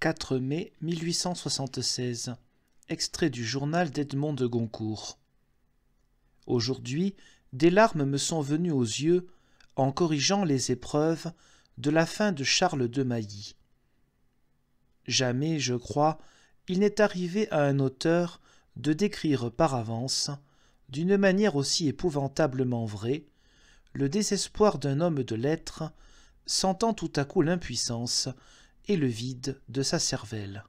4 mai 1876. Extrait du journal d'Edmond de Goncourt. Aujourd'hui, des larmes me sont venues aux yeux en corrigeant les épreuves de la fin de Charles de Mailly. Jamais, je crois, il n'est arrivé à un auteur de décrire par avance, d'une manière aussi épouvantablement vraie, le désespoir d'un homme de lettres sentant tout à coup l'impuissance et le vide de sa cervelle.